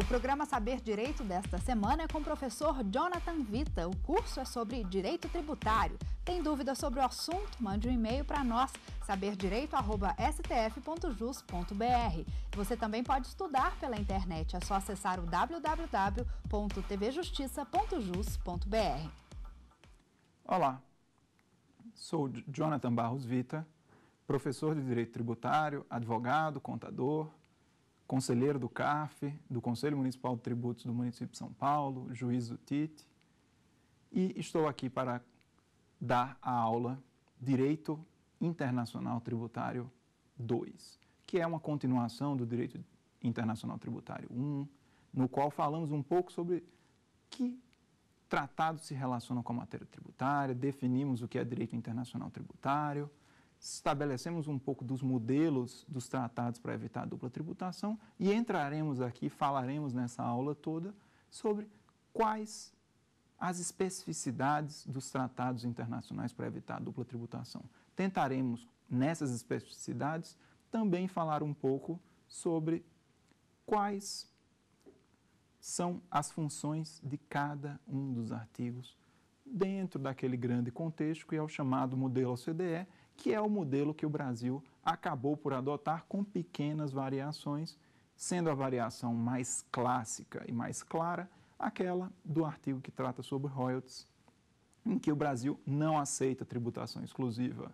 O programa Saber Direito desta semana é com o professor Jonathan Vita. O curso é sobre direito tributário. Tem dúvidas sobre o assunto? Mande um e-mail para nós, saberdireito.stf.jus.br. Você também pode estudar pela internet. É só acessar o www.tvjustiça.jus.br. Olá, sou Jonathan Barros Vita, professor de Direito Tributário, advogado, contador, conselheiro do CAF, do Conselho Municipal de Tributos do município de São Paulo, juiz do TIT, e estou aqui para dar a aula Direito Internacional Tributário 2, que é uma continuação do Direito Internacional Tributário 1, no qual falamos um pouco sobre que tratados se relacionam com a matéria tributária, definimos o que é direito internacional tributário, estabelecemos um pouco dos modelos dos tratados para evitar a dupla tributação e entraremos aqui, falaremos nessa aula toda sobre quais as especificidades dos tratados internacionais para evitar a dupla tributação. Tentaremos, nessas especificidades, também falar um pouco sobre quais são as funções de cada um dos artigos dentro daquele grande contexto que é o chamado modelo OCDE, que é o modelo que o Brasil acabou por adotar com pequenas variações, sendo a variação mais clássica e mais clara aquela do artigo que trata sobre royalties, em que o Brasil não aceita tributação exclusiva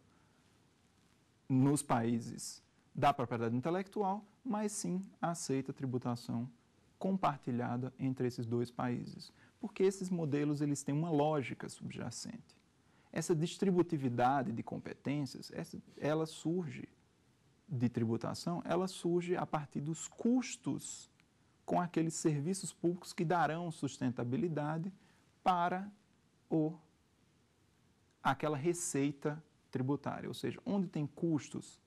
nos países da propriedade intelectual, mas sim aceita tributação compartilhada entre esses dois países, porque esses modelos eles têm uma lógica subjacente. Essa distributividade de competências, essa, ela surge de tributação, ela surge a partir dos custos com aqueles serviços públicos que darão sustentabilidade para o aquela receita tributária, ou seja, onde tem custos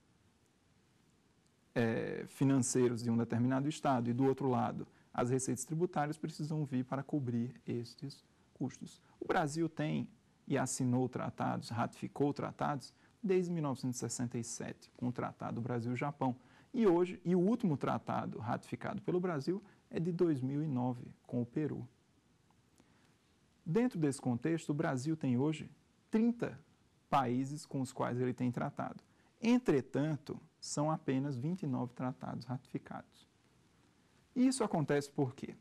é, financeiros de um determinado estado e do outro lado as receitas tributárias precisam vir para cobrir estes custos. O Brasil tem e assinou tratados, ratificou tratados desde 1967, com o Tratado Brasil-Japão. E hoje, e o último tratado ratificado pelo Brasil é de 2009, com o Peru. Dentro desse contexto, o Brasil tem hoje 30 países com os quais ele tem tratado. Entretanto, são apenas 29 tratados ratificados. E isso acontece por quê?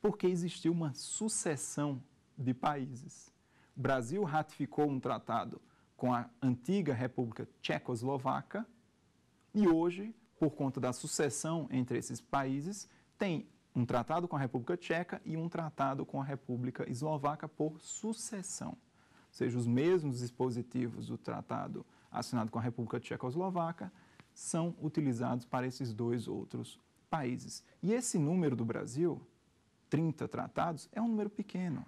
Porque existiu uma sucessão de países. Brasil ratificou um tratado com a antiga República Tchecoslovaca e hoje, por conta da sucessão entre esses países, tem um tratado com a República Tcheca e um tratado com a República Eslovaca por sucessão. Ou seja, os mesmos dispositivos do tratado assinado com a República Tchecoslovaca são utilizados para esses dois outros países. E esse número do Brasil, 30 tratados, é um número pequeno.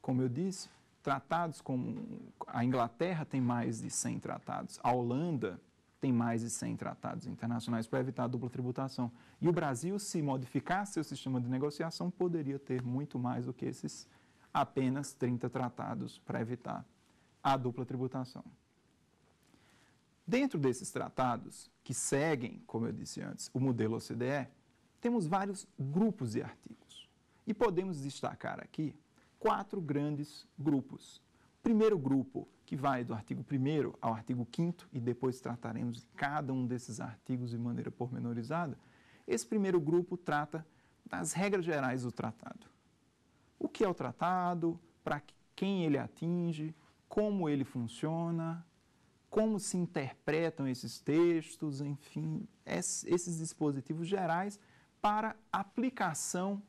Como eu disse, tratados como a Inglaterra tem mais de 100 tratados, a Holanda tem mais de 100 tratados internacionais para evitar a dupla tributação. E o Brasil, se modificasse seu sistema de negociação, poderia ter muito mais do que esses apenas 30 tratados para evitar a dupla tributação. Dentro desses tratados, que seguem, como eu disse antes, o modelo OCDE, temos vários grupos de artigos. E podemos destacar aqui quatro grandes grupos. Primeiro grupo, que vai do artigo 1 ao artigo 5 e depois trataremos de cada um desses artigos de maneira pormenorizada. Esse primeiro grupo trata das regras gerais do tratado. O que é o tratado, para quem ele atinge, como ele funciona, como se interpretam esses textos, enfim, esses dispositivos gerais para aplicação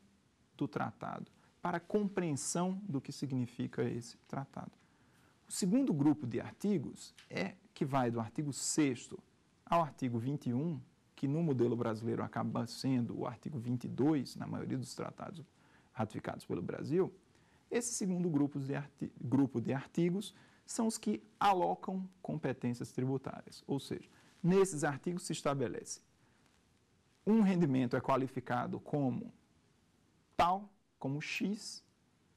do tratado para a compreensão do que significa esse tratado. O segundo grupo de artigos é que vai do artigo 6 ao artigo 21, que no modelo brasileiro acaba sendo o artigo 22, na maioria dos tratados ratificados pelo Brasil. Esse segundo grupo de, grupo de artigos são os que alocam competências tributárias, ou seja, nesses artigos se estabelece um rendimento é qualificado como tal como X,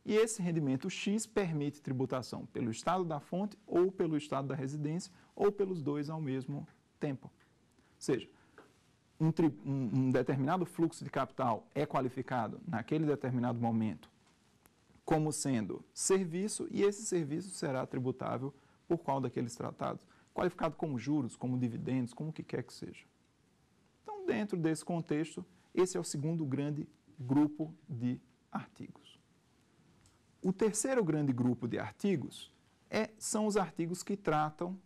e esse rendimento X permite tributação pelo estado da fonte ou pelo estado da residência ou pelos dois ao mesmo tempo. Ou seja, um, um determinado fluxo de capital é qualificado naquele determinado momento como sendo serviço e esse serviço será tributável por qual daqueles tratados, qualificado como juros, como dividendos, como o que quer que seja. Então, dentro desse contexto, esse é o segundo grande grupo de artigos. O terceiro grande grupo de artigos é, são os artigos que tratam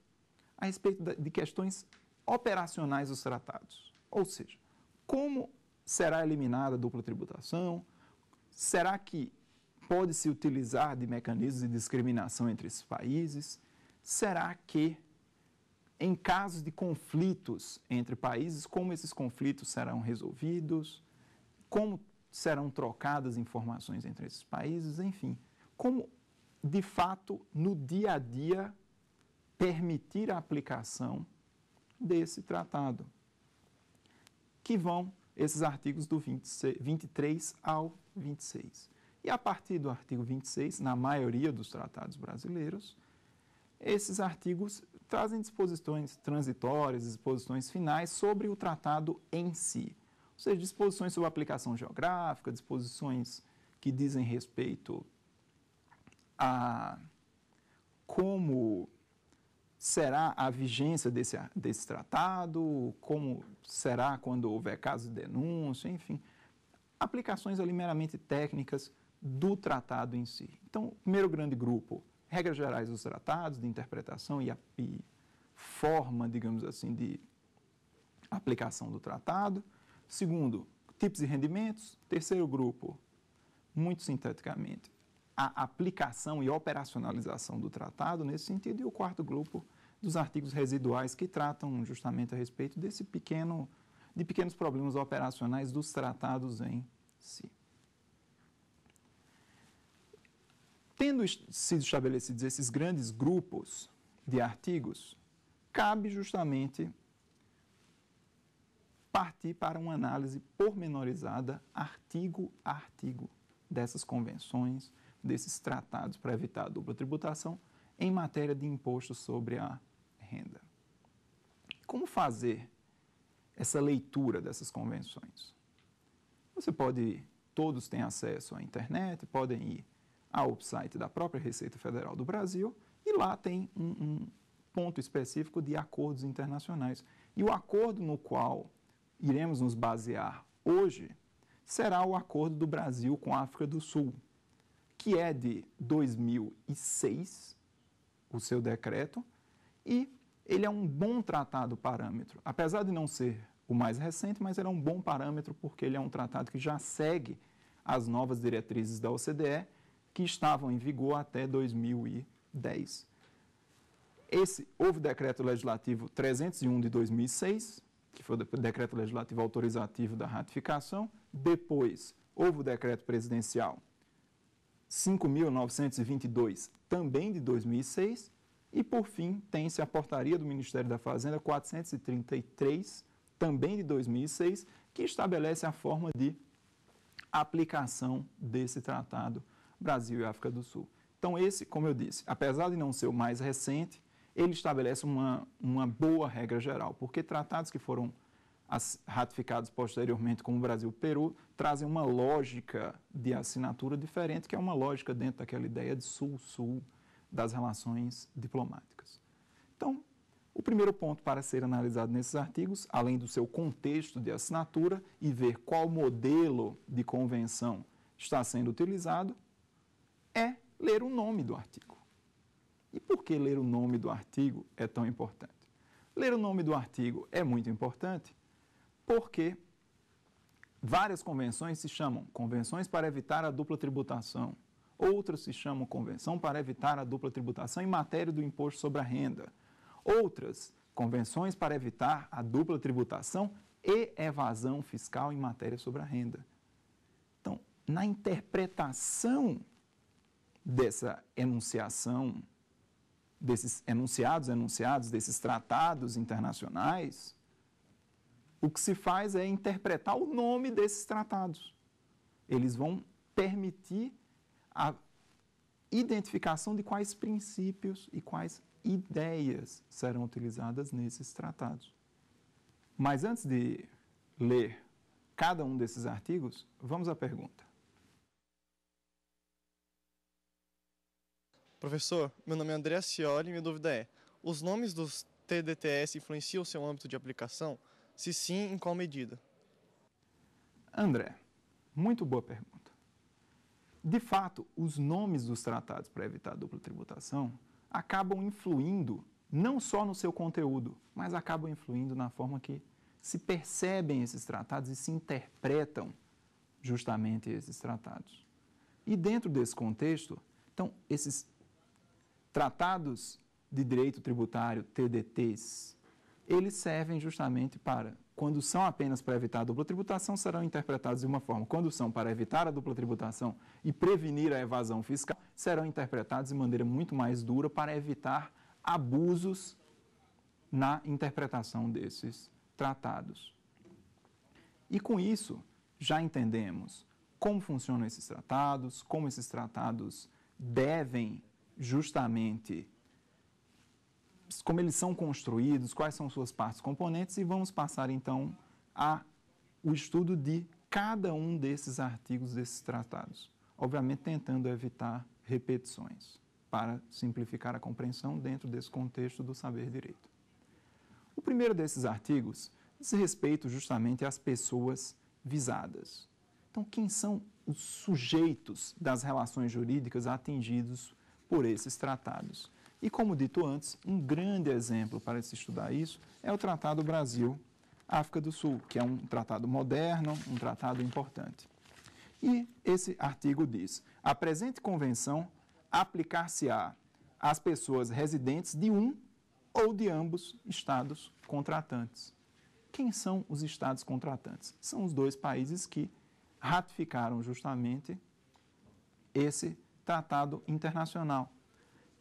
a respeito de questões operacionais dos tratados, ou seja, como será eliminada a dupla tributação, será que pode se utilizar de mecanismos de discriminação entre esses países, será que em casos de conflitos entre países, como esses conflitos serão resolvidos, como serão trocadas informações entre esses países, enfim. Como, de fato, no dia a dia, permitir a aplicação desse tratado. Que vão esses artigos do 26, 23 ao 26. E a partir do artigo 26, na maioria dos tratados brasileiros, esses artigos trazem disposições transitórias, disposições finais sobre o tratado em si. Ou seja, disposições sobre aplicação geográfica, disposições que dizem respeito a como será a vigência desse, desse tratado, como será quando houver caso de denúncia, enfim, aplicações ali meramente técnicas do tratado em si. Então, primeiro grande grupo, regras gerais dos tratados, de interpretação e, a, e forma, digamos assim, de aplicação do tratado. Segundo, tipos de rendimentos. Terceiro grupo, muito sinteticamente, a aplicação e operacionalização do tratado nesse sentido. E o quarto grupo, dos artigos residuais que tratam justamente a respeito desse pequeno, de pequenos problemas operacionais dos tratados em si. Tendo sido estabelecidos esses grandes grupos de artigos, cabe justamente partir para uma análise pormenorizada, artigo a artigo, dessas convenções, desses tratados para evitar a dupla tributação em matéria de imposto sobre a renda. Como fazer essa leitura dessas convenções? Você pode, todos têm acesso à internet, podem ir ao site da própria Receita Federal do Brasil e lá tem um, um ponto específico de acordos internacionais. E o acordo no qual iremos nos basear hoje será o acordo do Brasil com a África do Sul, que é de 2006, o seu decreto, e ele é um bom tratado parâmetro. Apesar de não ser o mais recente, mas ele é um bom parâmetro porque ele é um tratado que já segue as novas diretrizes da OCDE que estavam em vigor até 2010. Esse houve o decreto legislativo 301 de 2006, que foi o decreto legislativo autorizativo da ratificação. Depois, houve o decreto presidencial 5.922, também de 2006. E, por fim, tem-se a portaria do Ministério da Fazenda 433, também de 2006, que estabelece a forma de aplicação desse tratado Brasil e África do Sul. Então, esse, como eu disse, apesar de não ser o mais recente, ele estabelece uma, uma boa regra geral, porque tratados que foram ratificados posteriormente, como Brasil e Peru, trazem uma lógica de assinatura diferente, que é uma lógica dentro daquela ideia de sul-sul das relações diplomáticas. Então, o primeiro ponto para ser analisado nesses artigos, além do seu contexto de assinatura e ver qual modelo de convenção está sendo utilizado, é ler o nome do artigo. E por que ler o nome do artigo é tão importante? Ler o nome do artigo é muito importante porque várias convenções se chamam convenções para evitar a dupla tributação, outras se chamam convenção para evitar a dupla tributação em matéria do imposto sobre a renda, outras convenções para evitar a dupla tributação e evasão fiscal em matéria sobre a renda. Então, na interpretação dessa enunciação desses enunciados, enunciados, desses tratados internacionais, o que se faz é interpretar o nome desses tratados. Eles vão permitir a identificação de quais princípios e quais ideias serão utilizadas nesses tratados. Mas antes de ler cada um desses artigos, vamos à pergunta. Professor, meu nome é André Cioli e minha dúvida é: os nomes dos TDTS influenciam o seu âmbito de aplicação? Se sim, em qual medida? André, muito boa pergunta. De fato, os nomes dos tratados para evitar a dupla tributação acabam influindo não só no seu conteúdo, mas acabam influindo na forma que se percebem esses tratados e se interpretam justamente esses tratados. E dentro desse contexto, então, esses tratados de direito tributário, TDTs, eles servem justamente para, quando são apenas para evitar a dupla tributação, serão interpretados de uma forma. Quando são para evitar a dupla tributação e prevenir a evasão fiscal, serão interpretados de maneira muito mais dura para evitar abusos na interpretação desses tratados. E com isso, já entendemos como funcionam esses tratados, como esses tratados devem justamente como eles são construídos, quais são suas partes componentes e vamos passar então a o estudo de cada um desses artigos desses tratados, obviamente tentando evitar repetições para simplificar a compreensão dentro desse contexto do saber direito. O primeiro desses artigos diz respeito justamente às pessoas visadas. Então, quem são os sujeitos das relações jurídicas atingidos por esses tratados. E como dito antes, um grande exemplo para se estudar isso é o Tratado Brasil-África do Sul, que é um tratado moderno, um tratado importante. E esse artigo diz: a presente convenção aplicar-se-á às pessoas residentes de um ou de ambos estados contratantes. Quem são os estados contratantes? São os dois países que ratificaram justamente esse tratado internacional.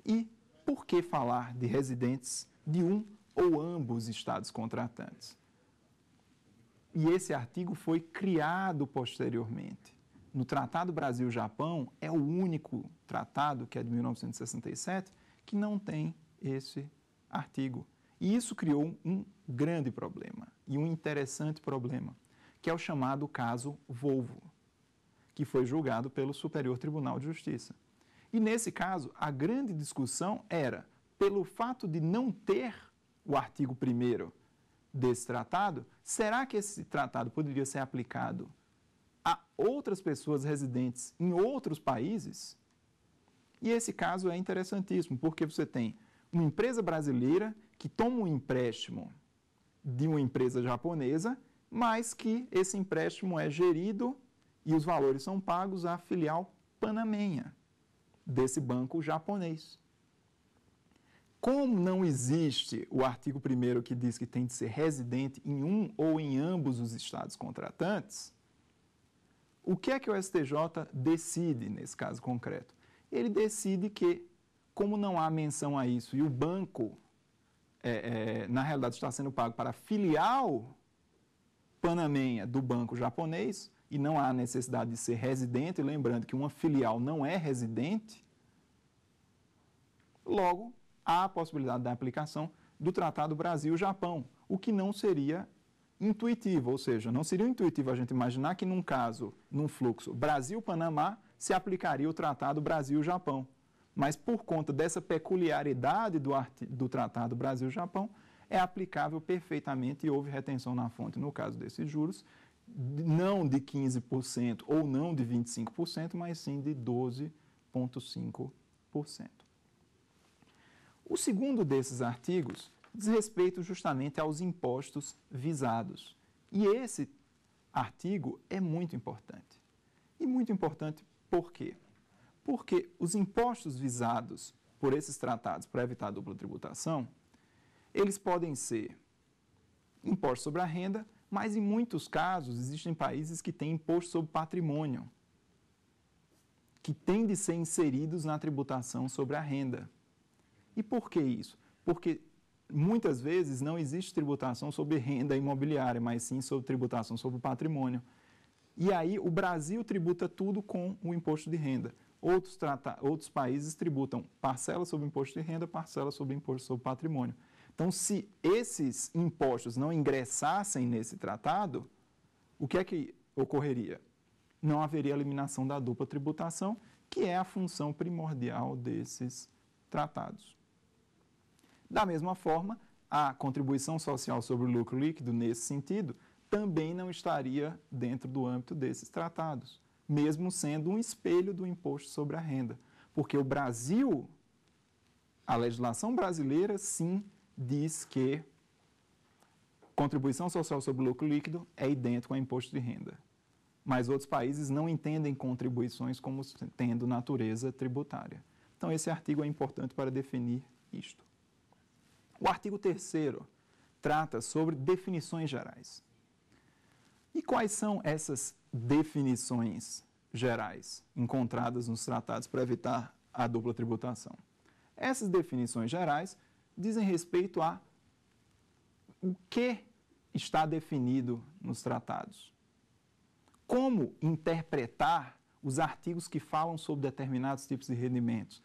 E por que falar de residentes de um ou ambos estados contratantes? E esse artigo foi criado posteriormente. No Tratado Brasil-Japão, é o único tratado, que é de 1967, que não tem esse artigo. E isso criou um grande problema e um interessante problema, que é o chamado caso Volvo que foi julgado pelo Superior Tribunal de Justiça. E nesse caso, a grande discussão era pelo fato de não ter o artigo 1 desse tratado, será que esse tratado poderia ser aplicado a outras pessoas residentes em outros países? E esse caso é interessantíssimo, porque você tem uma empresa brasileira que toma um empréstimo de uma empresa japonesa, mas que esse empréstimo é gerido e os valores são pagos à filial panamenha desse banco japonês. Como não existe o artigo 1 que diz que tem de ser residente em um ou em ambos os estados contratantes, o que é que o STJ decide nesse caso concreto? Ele decide que, como não há menção a isso e o banco, é, é, na realidade, está sendo pago para a filial panamenha do banco japonês, e não há necessidade de ser residente, lembrando que uma filial não é residente, logo há a possibilidade da aplicação do Tratado Brasil-Japão, o que não seria intuitivo, ou seja, não seria intuitivo a gente imaginar que num caso, num fluxo Brasil-Panamá, se aplicaria o Tratado Brasil-Japão. Mas por conta dessa peculiaridade do, do Tratado Brasil-Japão, é aplicável perfeitamente e houve retenção na fonte no caso desses juros, não de 15% ou não de 25%, mas sim de 12,5%. O segundo desses artigos diz respeito justamente aos impostos visados. E esse artigo é muito importante. E muito importante por quê? Porque os impostos visados por esses tratados para evitar a dupla tributação, eles podem ser impostos sobre a renda, mas em muitos casos, existem países que têm imposto sobre patrimônio, que têm de ser inseridos na tributação sobre a renda. E por que isso? Porque muitas vezes não existe tributação sobre renda imobiliária, mas sim sobre tributação sobre patrimônio. E aí o Brasil tributa tudo com o imposto de renda. Outros, Outros países tributam parcela sobre imposto de renda, parcela sobre imposto sobre patrimônio. Então, se esses impostos não ingressassem nesse tratado, o que é que ocorreria? Não haveria eliminação da dupla tributação, que é a função primordial desses tratados. Da mesma forma, a contribuição social sobre o lucro líquido, nesse sentido, também não estaria dentro do âmbito desses tratados, mesmo sendo um espelho do imposto sobre a renda. Porque o Brasil, a legislação brasileira, sim, diz que contribuição social sobre lucro líquido é idêntico ao imposto de renda. Mas outros países não entendem contribuições como tendo natureza tributária. Então, esse artigo é importante para definir isto. O artigo 3 trata sobre definições gerais. E quais são essas definições gerais encontradas nos tratados para evitar a dupla tributação? Essas definições gerais dizem respeito a o que está definido nos tratados. Como interpretar os artigos que falam sobre determinados tipos de rendimentos.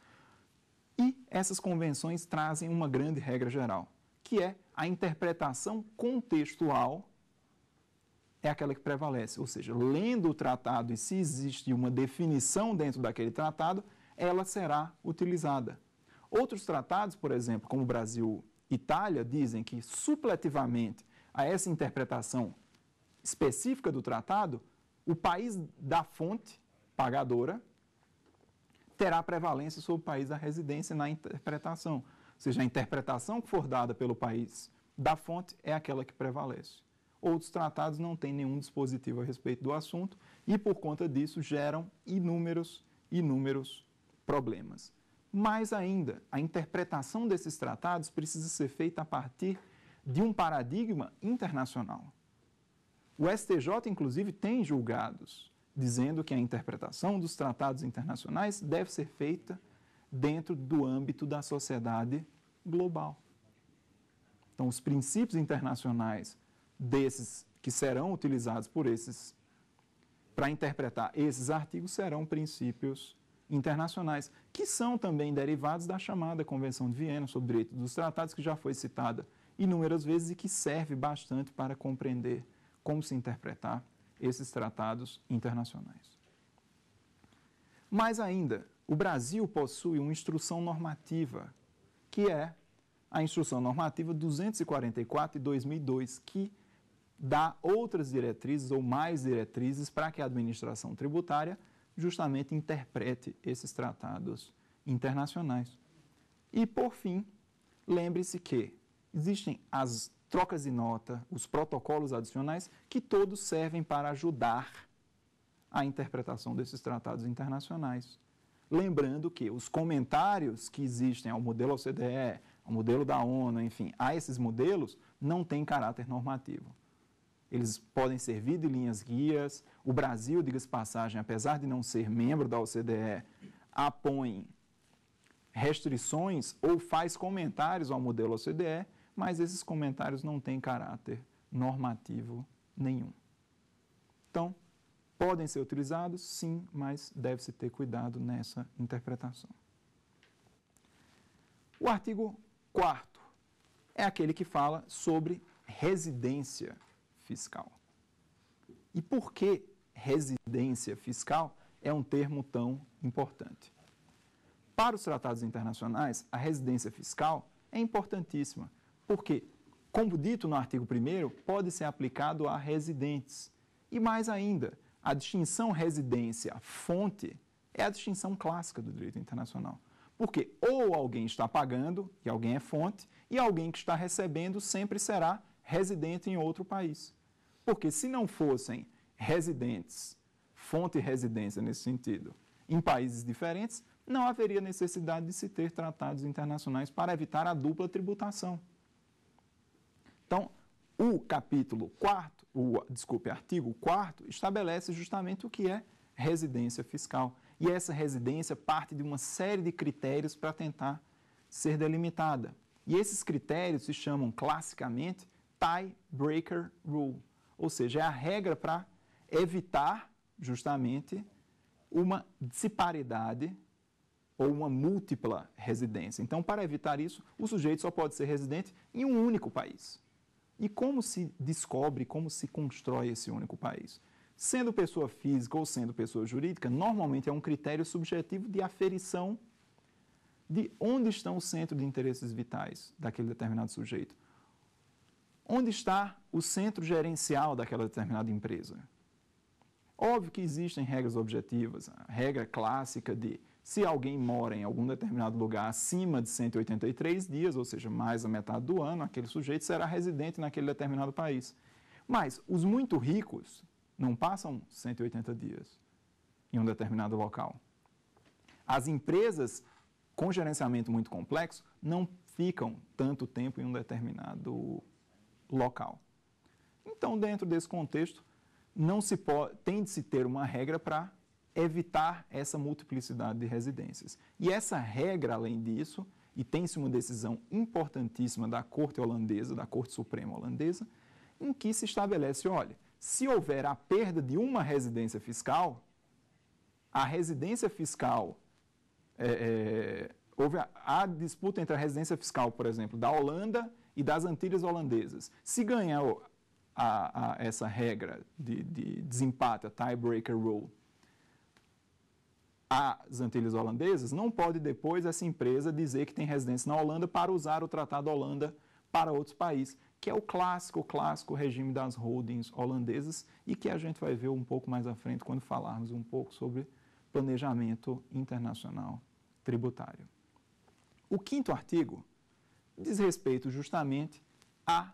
E essas convenções trazem uma grande regra geral, que é a interpretação contextual é aquela que prevalece. Ou seja, lendo o tratado e se existe uma definição dentro daquele tratado, ela será utilizada. Outros tratados, por exemplo, como Brasil e Itália, dizem que supletivamente a essa interpretação específica do tratado, o país da fonte pagadora terá prevalência sobre o país da residência na interpretação. Ou seja, a interpretação que for dada pelo país da fonte é aquela que prevalece. Outros tratados não têm nenhum dispositivo a respeito do assunto e, por conta disso, geram inúmeros, inúmeros problemas. Mais ainda, a interpretação desses tratados precisa ser feita a partir de um paradigma internacional. O STJ, inclusive, tem julgados dizendo que a interpretação dos tratados internacionais deve ser feita dentro do âmbito da sociedade global. Então, os princípios internacionais desses que serão utilizados por esses para interpretar esses artigos serão princípios internacionais, que são também derivados da chamada Convenção de Viena sobre Direito dos Tratados, que já foi citada inúmeras vezes e que serve bastante para compreender como se interpretar esses tratados internacionais. Mais ainda, o Brasil possui uma instrução normativa, que é a Instrução Normativa 244 de 2002, que dá outras diretrizes ou mais diretrizes para que a administração tributária justamente interprete esses tratados internacionais. E, por fim, lembre-se que existem as trocas de nota, os protocolos adicionais, que todos servem para ajudar a interpretação desses tratados internacionais. Lembrando que os comentários que existem ao modelo OCDE, ao modelo da ONU, enfim, a esses modelos, não têm caráter normativo eles podem servir de linhas guias. O Brasil, diga-se passagem, apesar de não ser membro da OCDE, apõe restrições ou faz comentários ao modelo OCDE, mas esses comentários não têm caráter normativo nenhum. Então, podem ser utilizados, sim, mas deve-se ter cuidado nessa interpretação. O artigo 4 é aquele que fala sobre residência fiscal. E por que residência fiscal é um termo tão importante? Para os tratados internacionais, a residência fiscal é importantíssima, porque, como dito no artigo 1, pode ser aplicado a residentes. E mais ainda, a distinção residência-fonte é a distinção clássica do direito internacional. Porque ou alguém está pagando, e alguém é fonte, e alguém que está recebendo sempre será residente em outro país. Porque se não fossem residentes, fonte e residência nesse sentido, em países diferentes, não haveria necessidade de se ter tratados internacionais para evitar a dupla tributação. Então, o capítulo 4, o, desculpe, artigo 4 estabelece justamente o que é residência fiscal. E essa residência parte de uma série de critérios para tentar ser delimitada. E esses critérios se chamam classicamente tie breaker rule. Ou seja, é a regra para evitar justamente uma disparidade ou uma múltipla residência. Então, para evitar isso, o sujeito só pode ser residente em um único país. E como se descobre, como se constrói esse único país? Sendo pessoa física ou sendo pessoa jurídica, normalmente é um critério subjetivo de aferição de onde estão os centros de interesses vitais daquele determinado sujeito. Onde está o centro gerencial daquela determinada empresa? Óbvio que existem regras objetivas, a regra clássica de se alguém mora em algum determinado lugar acima de 183 dias, ou seja, mais a metade do ano, aquele sujeito será residente naquele determinado país. Mas os muito ricos não passam 180 dias em um determinado local. As empresas com gerenciamento muito complexo não ficam tanto tempo em um determinado local. Então, dentro desse contexto, não se pode, tem de se ter uma regra para evitar essa multiplicidade de residências. E essa regra, além disso, e tem-se uma decisão importantíssima da Corte holandesa, da Corte Suprema holandesa, em que se estabelece, olha, se houver a perda de uma residência fiscal, a residência fiscal, é, é, houve a, a disputa entre a residência fiscal, por exemplo, da Holanda e das Antilhas Holandesas. Se ganhar a, a essa regra de, de desempate, a tiebreaker rule, as Antilhas Holandesas, não pode depois essa empresa dizer que tem residência na Holanda para usar o Tratado Holanda para outros países, que é o clássico, clássico regime das holdings holandesas e que a gente vai ver um pouco mais à frente quando falarmos um pouco sobre planejamento internacional tributário. O quinto artigo diz respeito justamente a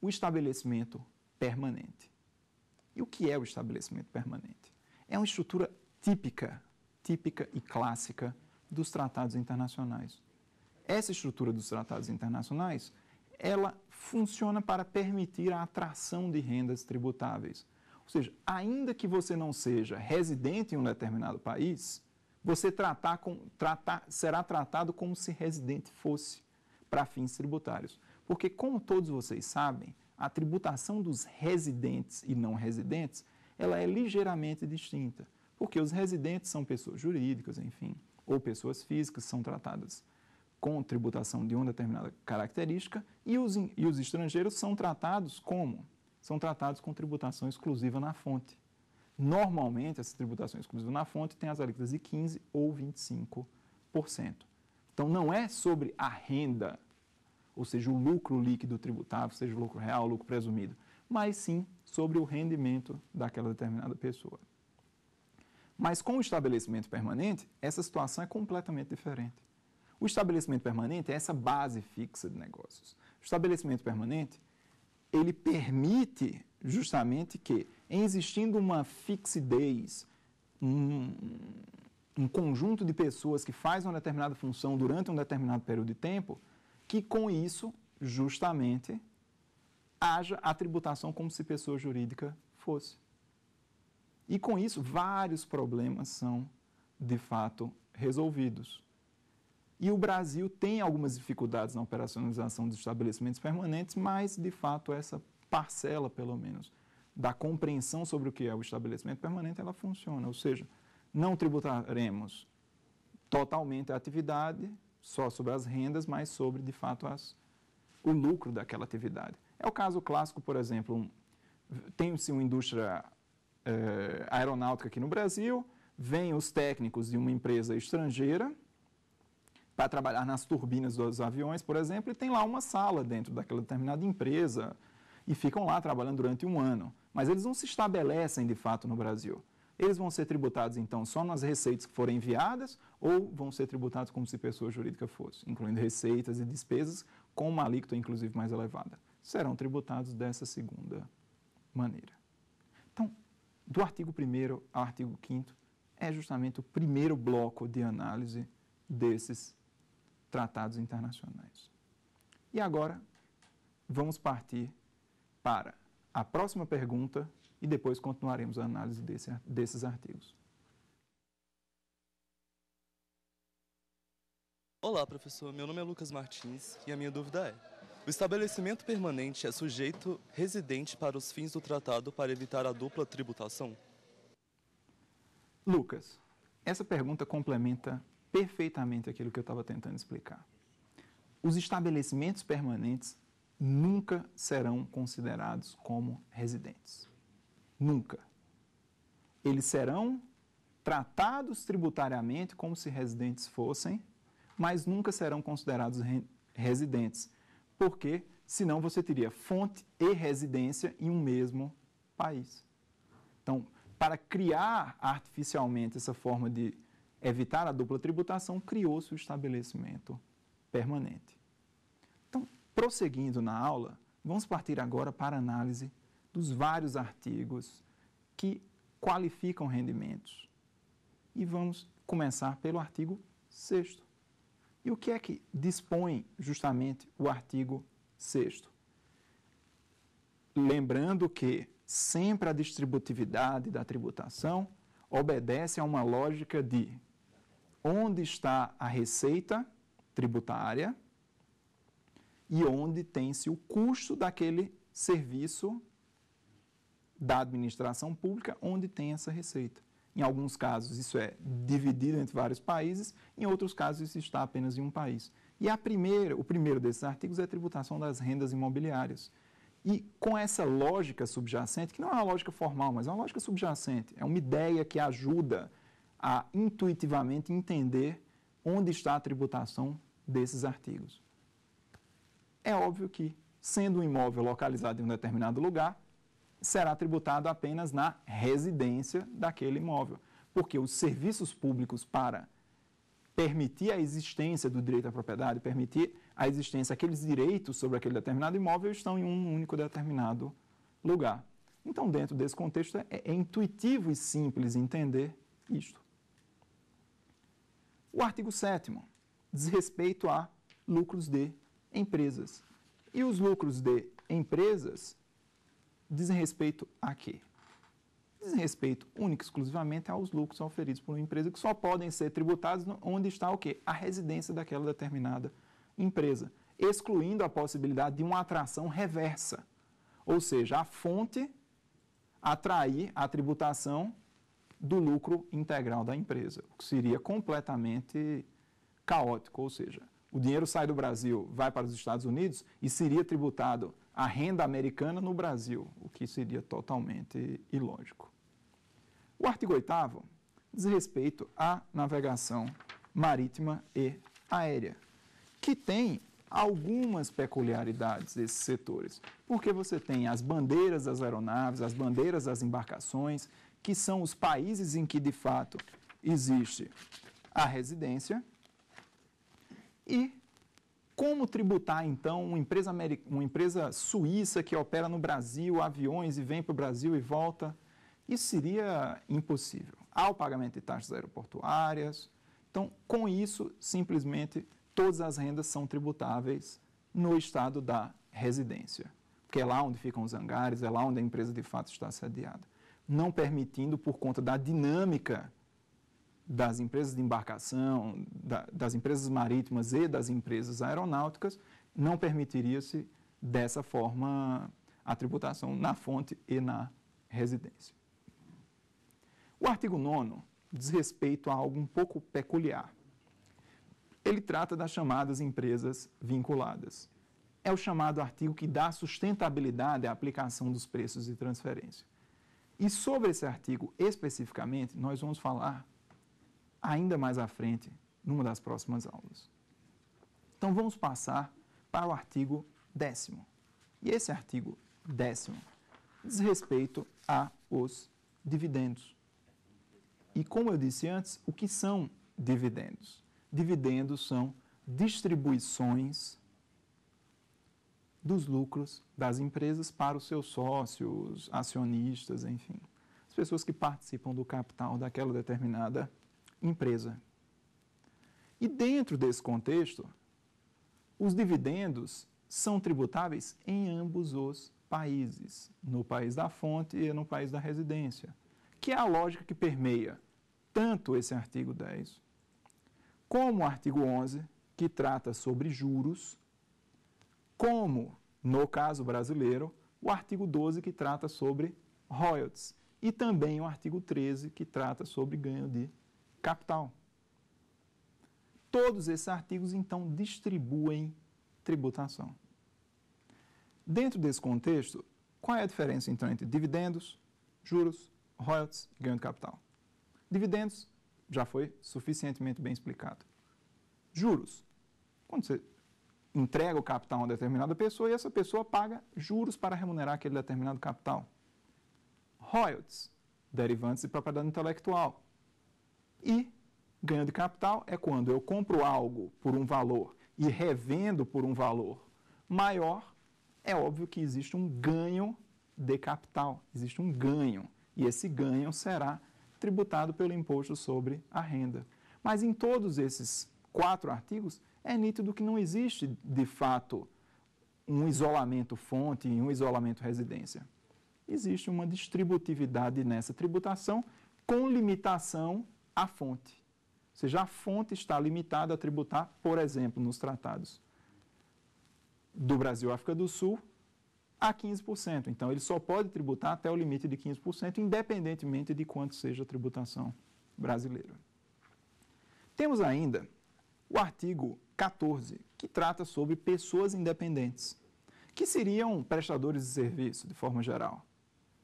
o estabelecimento permanente. E o que é o estabelecimento permanente? É uma estrutura típica, típica e clássica dos tratados internacionais. Essa estrutura dos tratados internacionais, ela funciona para permitir a atração de rendas tributáveis. Ou seja, ainda que você não seja residente em um determinado país, você tratar com, tratar, será tratado como se residente fosse para fins tributários. Porque, como todos vocês sabem, a tributação dos residentes e não residentes ela é ligeiramente distinta, porque os residentes são pessoas jurídicas, enfim, ou pessoas físicas são tratadas com tributação de uma determinada característica e os, e os estrangeiros são tratados como? São tratados com tributação exclusiva na fonte. Normalmente, essa tributação exclusiva na fonte tem as alíquotas de 15% ou 25%. Então não é sobre a renda, ou seja, o lucro líquido tributável, seja o lucro real, o lucro presumido, mas sim sobre o rendimento daquela determinada pessoa. Mas com o estabelecimento permanente, essa situação é completamente diferente. O estabelecimento permanente é essa base fixa de negócios. O estabelecimento permanente, ele permite justamente que, existindo uma fixidez, um, um conjunto de pessoas que faz uma determinada função durante um determinado período de tempo, que com isso, justamente, haja a tributação como se pessoa jurídica fosse. E com isso, vários problemas são, de fato, resolvidos. E o Brasil tem algumas dificuldades na operacionalização dos estabelecimentos permanentes, mas, de fato, essa parcela, pelo menos, da compreensão sobre o que é o estabelecimento permanente, ela funciona. Ou seja, não tributaremos totalmente a atividade, só sobre as rendas, mas sobre, de fato, as, o lucro daquela atividade. É o caso clássico, por exemplo, um, tem-se uma indústria eh, aeronáutica aqui no Brasil, vêm os técnicos de uma empresa estrangeira para trabalhar nas turbinas dos aviões, por exemplo, e tem lá uma sala dentro daquela determinada empresa e ficam lá trabalhando durante um ano. Mas eles não se estabelecem de fato no Brasil eles vão ser tributados então só nas receitas que forem enviadas ou vão ser tributados como se pessoa jurídica fosse, incluindo receitas e despesas com uma alíquota inclusive mais elevada. Serão tributados dessa segunda maneira. Então, do artigo 1 ao artigo 5 é justamente o primeiro bloco de análise desses tratados internacionais. E agora, vamos partir para a próxima pergunta e depois continuaremos a análise desse, desses artigos. Olá, professor. Meu nome é Lucas Martins e a minha dúvida é: o estabelecimento permanente é sujeito residente para os fins do tratado para evitar a dupla tributação? Lucas, essa pergunta complementa perfeitamente aquilo que eu estava tentando explicar. Os estabelecimentos permanentes nunca serão considerados como residentes. Nunca. Eles serão tratados tributariamente como se residentes fossem, mas nunca serão considerados residentes, porque senão você teria fonte e residência em um mesmo país. Então, para criar artificialmente essa forma de evitar a dupla tributação, criou-se o estabelecimento permanente. Então, prosseguindo na aula, vamos partir agora para a análise dos vários artigos que qualificam rendimentos. E vamos começar pelo artigo 6. E o que é que dispõe justamente o artigo 6? Lembrando que sempre a distributividade da tributação obedece a uma lógica de onde está a receita tributária e onde tem-se o custo daquele serviço da administração pública onde tem essa receita. Em alguns casos, isso é dividido entre vários países, em outros casos, isso está apenas em um país. E a primeira, o primeiro desses artigos é a tributação das rendas imobiliárias. E com essa lógica subjacente, que não é uma lógica formal, mas é uma lógica subjacente, é uma ideia que ajuda a intuitivamente entender onde está a tributação desses artigos. É óbvio que, sendo um imóvel localizado em um determinado lugar, será tributado apenas na residência daquele imóvel, porque os serviços públicos para permitir a existência do direito à propriedade, permitir a existência daqueles direitos sobre aquele determinado imóvel estão em um único determinado lugar. Então, dentro desse contexto, é, é intuitivo e simples entender isto. O artigo 7 diz respeito a lucros de empresas. E os lucros de empresas dizem respeito a quê? Dizem respeito única e exclusivamente aos lucros oferidos por uma empresa que só podem ser tributados onde está o quê? A residência daquela determinada empresa, excluindo a possibilidade de uma atração reversa, ou seja, a fonte atrair a tributação do lucro integral da empresa, o que seria completamente caótico, ou seja, o dinheiro sai do Brasil, vai para os Estados Unidos e seria tributado a renda americana no Brasil, o que seria totalmente ilógico. O artigo 8 diz respeito à navegação marítima e aérea, que tem algumas peculiaridades desses setores, porque você tem as bandeiras das aeronaves, as bandeiras das embarcações, que são os países em que de fato existe a residência e como tributar, então, uma empresa, uma empresa suíça que opera no Brasil, aviões e vem para o Brasil e volta? Isso seria impossível. Há o pagamento de taxas aeroportuárias. Então, com isso, simplesmente todas as rendas são tributáveis no estado da residência, porque é lá onde ficam os hangares, é lá onde a empresa de fato está sediada. Não permitindo, por conta da dinâmica das empresas de embarcação, da, das empresas marítimas e das empresas aeronáuticas, não permitiria-se dessa forma a tributação na fonte e na residência. O artigo 9 diz respeito a algo um pouco peculiar. Ele trata das chamadas empresas vinculadas. É o chamado artigo que dá sustentabilidade à aplicação dos preços de transferência. E sobre esse artigo especificamente, nós vamos falar ainda mais à frente, numa das próximas aulas. Então vamos passar para o artigo décimo. E esse artigo décimo diz respeito a os dividendos. E como eu disse antes, o que são dividendos? Dividendos são distribuições dos lucros das empresas para os seus sócios, acionistas, enfim, as pessoas que participam do capital daquela determinada empresa empresa. E dentro desse contexto, os dividendos são tributáveis em ambos os países, no país da fonte e no país da residência, que é a lógica que permeia tanto esse artigo 10 como o artigo 11, que trata sobre juros, como, no caso brasileiro, o artigo 12, que trata sobre royalties, e também o artigo 13, que trata sobre ganho de capital. Todos esses artigos, então, distribuem tributação. Dentro desse contexto, qual é a diferença, então, entre dividendos, juros, royalties e ganho de capital? Dividendos já foi suficientemente bem explicado. Juros. Quando você entrega o capital a uma determinada pessoa e essa pessoa paga juros para remunerar aquele determinado capital. Royalties, derivantes de propriedade intelectual. E ganho de capital é quando eu compro algo por um valor e revendo por um valor maior, é óbvio que existe um ganho de capital, existe um ganho. E esse ganho será tributado pelo imposto sobre a renda. Mas em todos esses quatro artigos, é nítido que não existe, de fato, um isolamento fonte e um isolamento residência. Existe uma distributividade nessa tributação com limitação a fonte. Ou seja, a fonte está limitada a tributar, por exemplo, nos tratados do Brasil e África do Sul, a 15%. Então, ele só pode tributar até o limite de 15%, independentemente de quanto seja a tributação brasileira. Temos ainda o artigo 14, que trata sobre pessoas independentes, que seriam prestadores de serviço, de forma geral,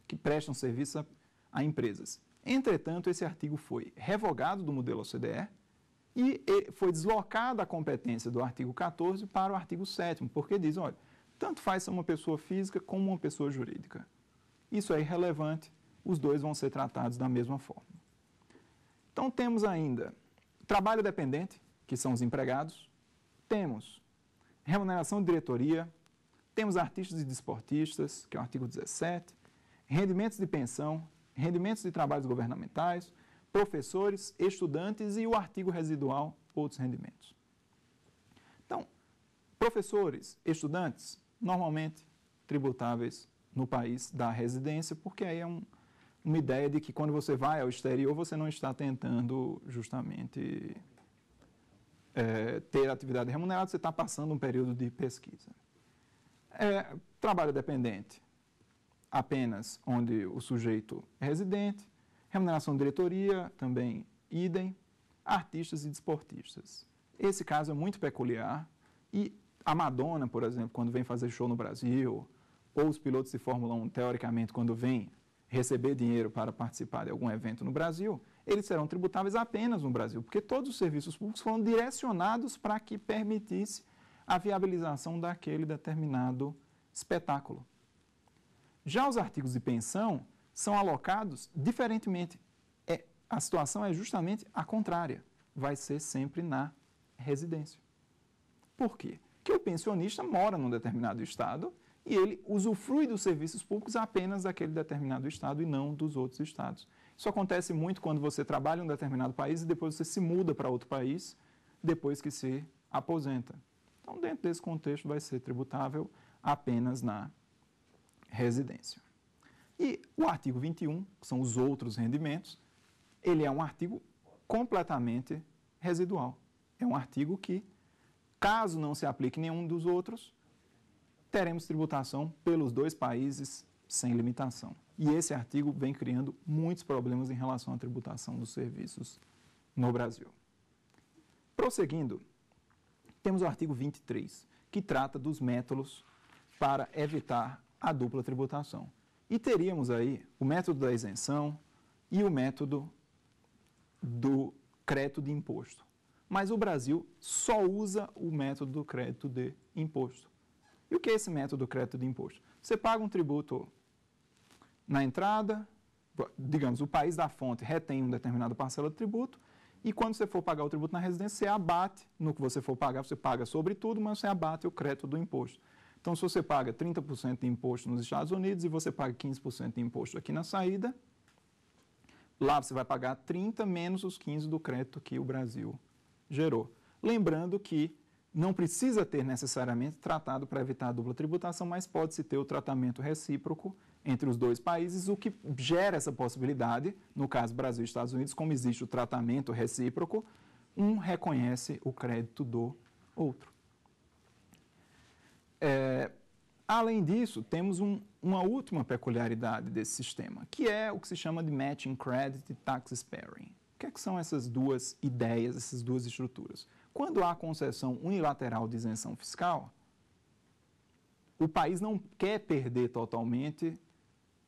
que prestam serviço a, a empresas. Entretanto, esse artigo foi revogado do modelo OCDE e foi deslocada a competência do artigo 14 para o artigo 7 porque diz, olha, tanto faz ser é uma pessoa física como uma pessoa jurídica. Isso é irrelevante, os dois vão ser tratados da mesma forma. Então temos ainda trabalho dependente, que são os empregados, temos remuneração de diretoria, temos artistas e desportistas, que é o artigo 17, rendimentos de pensão, rendimentos de trabalhos governamentais, professores, estudantes e o artigo residual, outros rendimentos. Então, professores, estudantes, normalmente tributáveis no país da residência, porque aí é um, uma ideia de que quando você vai ao exterior, você não está tentando justamente é, ter atividade remunerada, você está passando um período de pesquisa. É, trabalho dependente apenas onde o sujeito é residente, remuneração de diretoria, também idem, artistas e desportistas. Esse caso é muito peculiar e a Madonna, por exemplo, quando vem fazer show no Brasil, ou os pilotos de Fórmula 1, teoricamente, quando vêm receber dinheiro para participar de algum evento no Brasil, eles serão tributáveis apenas no Brasil, porque todos os serviços públicos foram direcionados para que permitisse a viabilização daquele determinado espetáculo. Já os artigos de pensão são alocados diferentemente. É, a situação é justamente a contrária. Vai ser sempre na residência. Por quê? Porque o pensionista mora num determinado estado e ele usufrui dos serviços públicos apenas daquele determinado estado e não dos outros estados. Isso acontece muito quando você trabalha em um determinado país e depois você se muda para outro país depois que se aposenta. Então, dentro desse contexto, vai ser tributável apenas na residência. E o artigo 21, que são os outros rendimentos, ele é um artigo completamente residual. É um artigo que, caso não se aplique nenhum dos outros, teremos tributação pelos dois países sem limitação. E esse artigo vem criando muitos problemas em relação à tributação dos serviços no Brasil. Prosseguindo, temos o artigo 23, que trata dos métodos para evitar a dupla tributação. E teríamos aí o método da isenção e o método do crédito de imposto. Mas o Brasil só usa o método do crédito de imposto. E o que é esse método do crédito de imposto? Você paga um tributo na entrada, digamos, o país da fonte retém um determinado parcela de tributo, e quando você for pagar o tributo na residência, você abate no que você for pagar, você paga sobre tudo, mas você abate o crédito do imposto. Então, se você paga 30% de imposto nos Estados Unidos e você paga 15% de imposto aqui na saída, lá você vai pagar 30 menos os 15 do crédito que o Brasil gerou. Lembrando que não precisa ter necessariamente tratado para evitar a dupla tributação, mas pode-se ter o tratamento recíproco entre os dois países, o que gera essa possibilidade, no caso Brasil e Estados Unidos, como existe o tratamento recíproco, um reconhece o crédito do outro. É, além disso, temos um, uma última peculiaridade desse sistema, que é o que se chama de matching credit e tax sparing. O que, é que são essas duas ideias, essas duas estruturas? Quando há concessão unilateral de isenção fiscal, o país não quer perder totalmente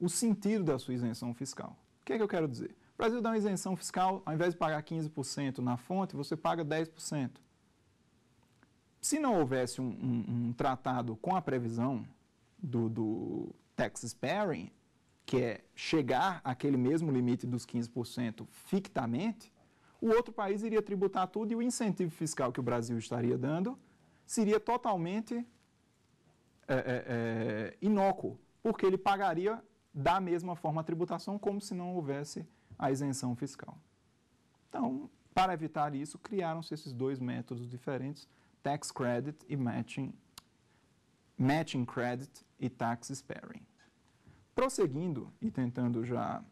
o sentido da sua isenção fiscal. O que é que eu quero dizer? O Brasil dá uma isenção fiscal, ao invés de pagar 15% na fonte, você paga 10% se não houvesse um, um, um tratado com a previsão do, do tax sparing, que é chegar àquele mesmo limite dos 15% fictamente, o outro país iria tributar tudo e o incentivo fiscal que o Brasil estaria dando seria totalmente é, é, é, inócuo, porque ele pagaria da mesma forma a tributação como se não houvesse a isenção fiscal. Então, para evitar isso, criaram-se esses dois métodos diferentes tax credit e matching, matching credit e tax sparing. Prosseguindo e tentando já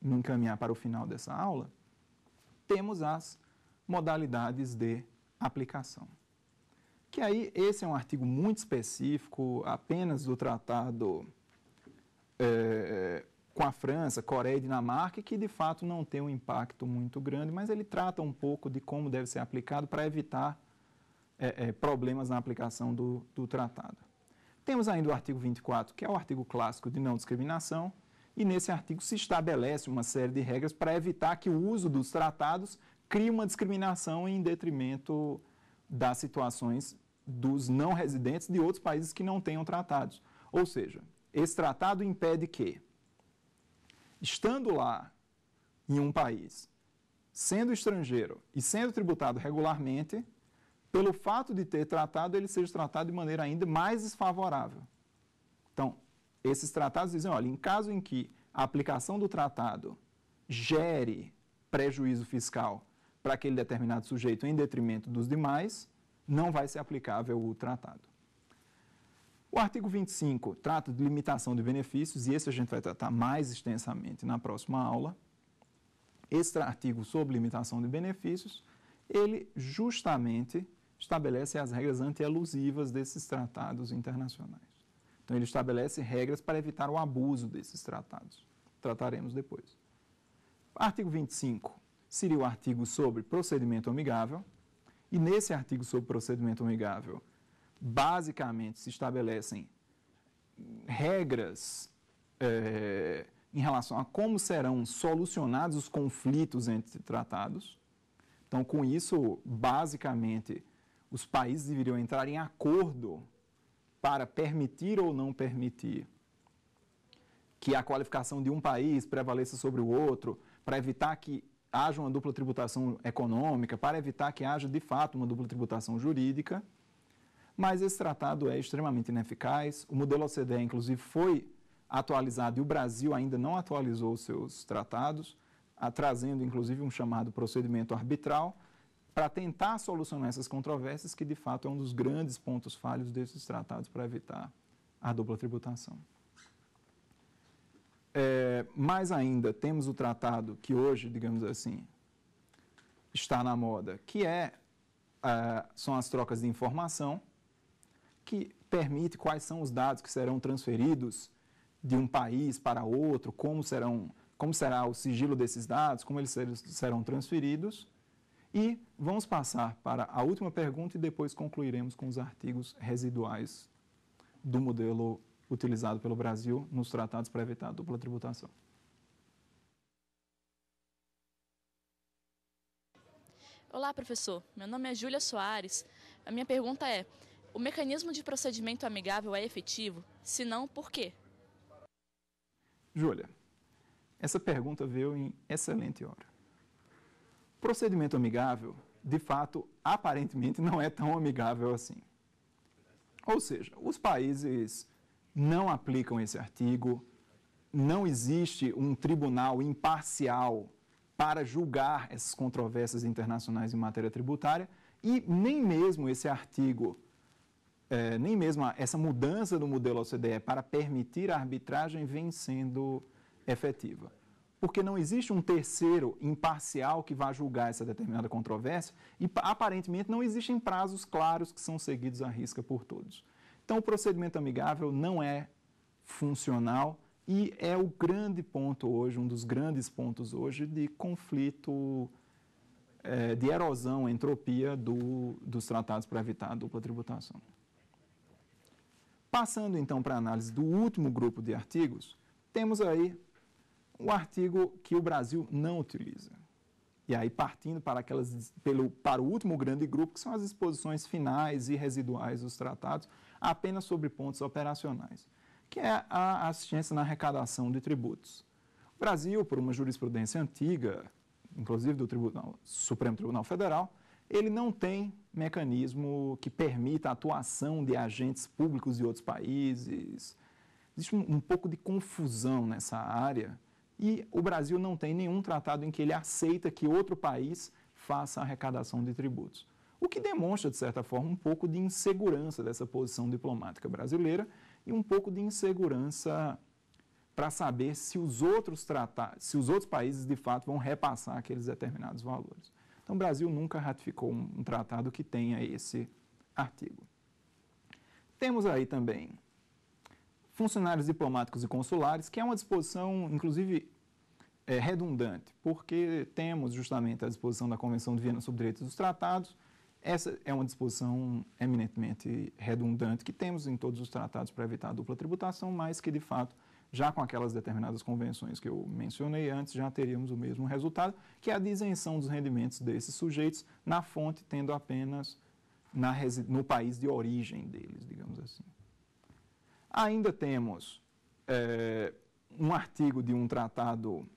me encaminhar para o final dessa aula, temos as modalidades de aplicação. Que aí, esse é um artigo muito específico, apenas do tratado é, com a França, Coreia e Dinamarca, que de fato não tem um impacto muito grande, mas ele trata um pouco de como deve ser aplicado para evitar é, é, problemas na aplicação do, do tratado. Temos ainda o artigo 24, que é o artigo clássico de não discriminação, e nesse artigo se estabelece uma série de regras para evitar que o uso dos tratados crie uma discriminação em detrimento das situações dos não residentes de outros países que não tenham tratados. Ou seja, esse tratado impede que, estando lá em um país, sendo estrangeiro e sendo tributado regularmente, pelo fato de ter tratado, ele seja tratado de maneira ainda mais desfavorável. Então, esses tratados dizem, olha, em caso em que a aplicação do tratado gere prejuízo fiscal para aquele determinado sujeito em detrimento dos demais, não vai ser aplicável o tratado. O artigo 25 trata de limitação de benefícios, e esse a gente vai tratar mais extensamente na próxima aula. Esse artigo sobre limitação de benefícios, ele justamente estabelece as regras anti desses tratados internacionais. Então, ele estabelece regras para evitar o abuso desses tratados. Trataremos depois. Artigo 25 seria o artigo sobre procedimento amigável. E nesse artigo sobre procedimento amigável, basicamente se estabelecem regras é, em relação a como serão solucionados os conflitos entre tratados. Então, com isso, basicamente, os países deveriam entrar em acordo para permitir ou não permitir que a qualificação de um país prevaleça sobre o outro, para evitar que haja uma dupla tributação econômica, para evitar que haja de fato uma dupla tributação jurídica. Mas esse tratado é extremamente ineficaz. O modelo OCDE, inclusive, foi atualizado e o Brasil ainda não atualizou seus tratados, trazendo inclusive um chamado procedimento arbitral, para tentar solucionar essas controvérsias, que de fato é um dos grandes pontos falhos desses tratados para evitar a dupla tributação. É, mais ainda, temos o tratado que hoje, digamos assim, está na moda, que é, é, são as trocas de informação, que permite quais são os dados que serão transferidos de um país para outro, como, serão, como será o sigilo desses dados, como eles serão transferidos. E vamos passar para a última pergunta e depois concluiremos com os artigos residuais do modelo utilizado pelo Brasil nos tratados para evitar a dupla tributação. Olá, professor. Meu nome é Júlia Soares. A minha pergunta é: o mecanismo de procedimento amigável é efetivo? Se não, por quê? Júlia, essa pergunta veio em excelente hora. Procedimento amigável, de fato, aparentemente não é tão amigável assim. Ou seja, os países não aplicam esse artigo, não existe um tribunal imparcial para julgar essas controvérsias internacionais em matéria tributária e nem mesmo esse artigo, é, nem mesmo essa mudança do modelo OCDE para permitir a arbitragem vem sendo efetiva porque não existe um terceiro imparcial que vá julgar essa determinada controvérsia e aparentemente não existem prazos claros que são seguidos à risca por todos. Então, o procedimento amigável não é funcional e é o grande ponto hoje, um dos grandes pontos hoje de conflito, é, de erosão, entropia do, dos tratados para evitar a dupla tributação. Passando então para a análise do último grupo de artigos, temos aí o artigo que o Brasil não utiliza. E aí, partindo para, aquelas, pelo, para o último grande grupo, que são as exposições finais e residuais dos tratados, apenas sobre pontos operacionais, que é a assistência na arrecadação de tributos. O Brasil, por uma jurisprudência antiga, inclusive do Tribunal, Supremo Tribunal Federal, ele não tem mecanismo que permita a atuação de agentes públicos de outros países. Existe um, um pouco de confusão nessa área e o Brasil não tem nenhum tratado em que ele aceita que outro país faça a arrecadação de tributos. O que demonstra, de certa forma, um pouco de insegurança dessa posição diplomática brasileira e um pouco de insegurança para saber se os, outros tratados, se os outros países, de fato, vão repassar aqueles determinados valores. Então, o Brasil nunca ratificou um, um tratado que tenha esse artigo. Temos aí também funcionários diplomáticos e consulares, que é uma disposição, inclusive, é, redundante, porque temos justamente a disposição da Convenção de Viena sobre Direitos dos Tratados. Essa é uma disposição eminentemente redundante que temos em todos os tratados para evitar a dupla tributação, mas que, de fato, já com aquelas determinadas convenções que eu mencionei antes, já teríamos o mesmo resultado, que é a isenção dos rendimentos desses sujeitos na fonte, tendo apenas na, no país de origem deles, digamos assim. Ainda temos é, um artigo de um tratado,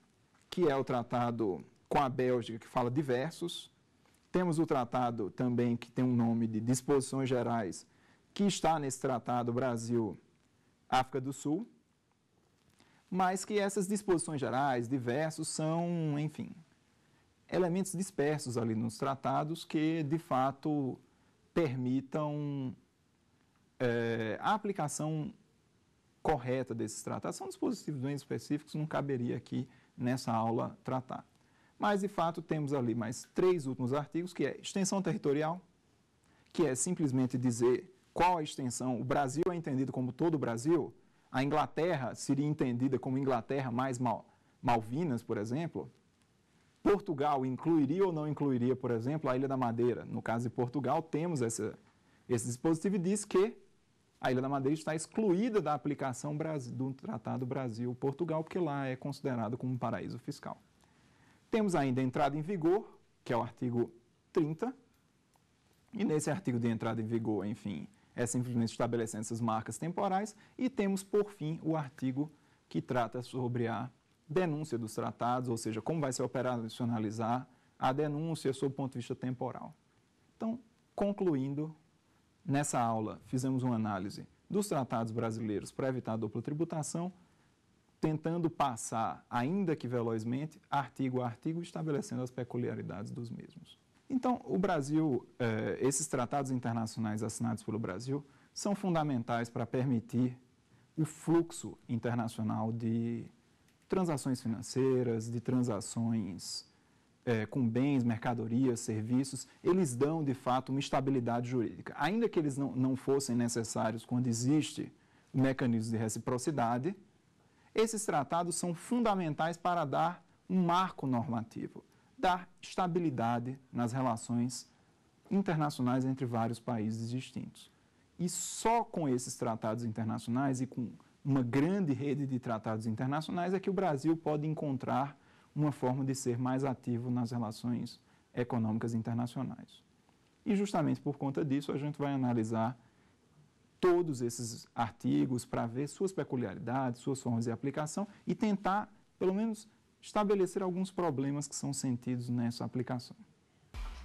que é o tratado com a Bélgica, que fala de versos. Temos o tratado também, que tem um nome de Disposições Gerais, que está nesse tratado Brasil-África do Sul, mas que essas disposições gerais, diversos são, enfim, elementos dispersos ali nos tratados que, de fato, permitam é, a aplicação correta desses tratados. São dispositivos bem específicos, não caberia aqui nessa aula tratar. Mas, de fato, temos ali mais três últimos artigos, que é extensão territorial, que é simplesmente dizer qual a extensão. O Brasil é entendido como todo o Brasil, a Inglaterra seria entendida como Inglaterra mais Mal, Malvinas, por exemplo. Portugal incluiria ou não incluiria, por exemplo, a Ilha da Madeira. No caso de Portugal, temos essa, esse dispositivo e diz que a Ilha da Madeira está excluída da aplicação do Tratado Brasil-Portugal, porque lá é considerado como um paraíso fiscal. Temos ainda a entrada em vigor, que é o artigo 30, e nesse artigo de entrada em vigor, enfim, é simplesmente estabelecendo essas marcas temporais, e temos, por fim, o artigo que trata sobre a denúncia dos tratados, ou seja, como vai se operacionalizar a denúncia sob o ponto de vista temporal. Então, concluindo, Nessa aula, fizemos uma análise dos tratados brasileiros para evitar a dupla tributação, tentando passar, ainda que velozmente, artigo a artigo, estabelecendo as peculiaridades dos mesmos. Então, o Brasil, eh, esses tratados internacionais assinados pelo Brasil, são fundamentais para permitir o fluxo internacional de transações financeiras, de transações é, com bens, mercadorias, serviços, eles dão de fato uma estabilidade jurídica. Ainda que eles não, não fossem necessários quando existe o mecanismo de reciprocidade, esses tratados são fundamentais para dar um marco normativo, dar estabilidade nas relações internacionais entre vários países distintos. E só com esses tratados internacionais e com uma grande rede de tratados internacionais é que o Brasil pode encontrar uma forma de ser mais ativo nas relações econômicas internacionais. E justamente por conta disso, a gente vai analisar todos esses artigos para ver suas peculiaridades, suas formas de aplicação e tentar, pelo menos, estabelecer alguns problemas que são sentidos nessa aplicação.